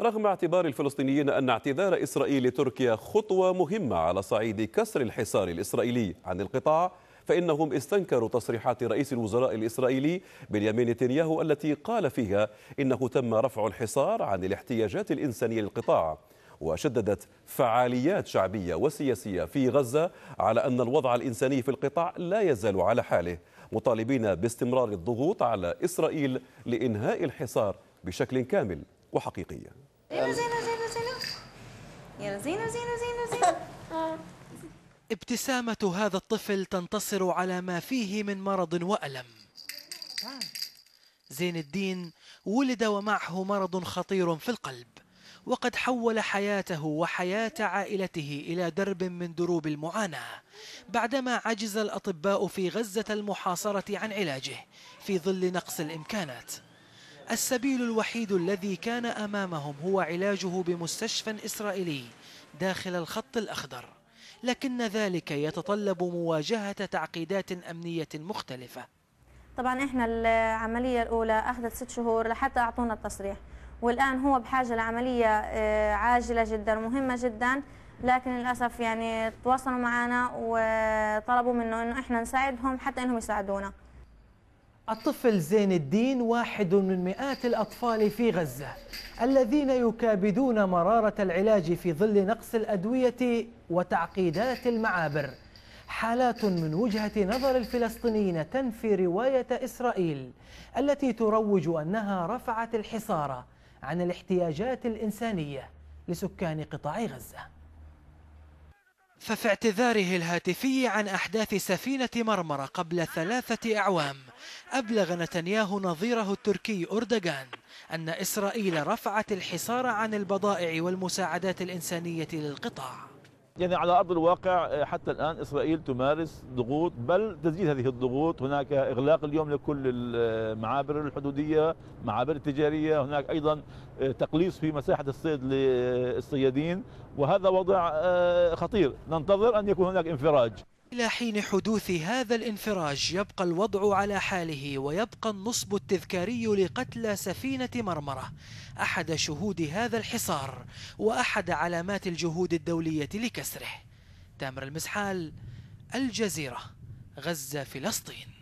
رغم اعتبار الفلسطينيين أن اعتذار إسرائيل لتركيا خطوة مهمة على صعيد كسر الحصار الإسرائيلي عن القطاع فإنهم استنكروا تصريحات رئيس الوزراء الإسرائيلي بنيامين نتنياهو التي قال فيها إنه تم رفع الحصار عن الاحتياجات الإنسانية للقطاع وشددت فعاليات شعبية وسياسية في غزة على أن الوضع الإنساني في القطاع لا يزال على حاله مطالبين باستمرار الضغوط على إسرائيل لإنهاء الحصار بشكل كامل وحقيقية يا ابتسامة هذا الطفل تنتصر على ما فيه من مرض وألم زين الدين ولد ومعه مرض خطير في القلب وقد حول حياته وحياة عائلته إلى درب من دروب المعاناة بعدما عجز الأطباء في غزة المحاصرة عن علاجه في ظل نقص الإمكانات السبيل الوحيد الذي كان أمامهم هو علاجه بمستشفى إسرائيلي داخل الخط الأخضر لكن ذلك يتطلب مواجهة تعقيدات أمنية مختلفة طبعا احنا العملية الأولى أخذت ست شهور لحتى أعطونا التصريح والآن هو بحاجة لعملية آه، عاجلة جدا مهمة جدا لكن للأسف يعني تواصلوا معنا وطلبوا منه أنه احنا نساعدهم حتى أنهم يساعدونا الطفل زين الدين واحد من مئات الأطفال في غزة الذين يكابدون مرارة العلاج في ظل نقص الأدوية وتعقيدات المعابر حالات من وجهة نظر الفلسطينيين تنفي رواية إسرائيل التي تروج أنها رفعت الحصار عن الاحتياجات الإنسانية لسكان قطاع غزة ففي اعتذاره الهاتفي عن أحداث سفينة مرمرة قبل ثلاثة أعوام أبلغ نتنياهو نظيره التركي أردغان أن إسرائيل رفعت الحصار عن البضائع والمساعدات الإنسانية للقطاع يعني على أرض الواقع آه، حتى الآن إسرائيل تمارس ضغوط بل تزيد هذه الضغوط هناك إغلاق اليوم لكل المعابر الحدودية معابر التجارية هناك أيضا آه، تقليص في مساحة الصيد للصيادين وهذا وضع آه، خطير ننتظر أن يكون هناك انفراج إلى حين حدوث هذا الانفراج يبقى الوضع على حاله ويبقى النصب التذكاري لقتلى سفينة مرمرة أحد شهود هذا الحصار وأحد علامات الجهود الدولية لكسره تامر المسحال الجزيرة غزة فلسطين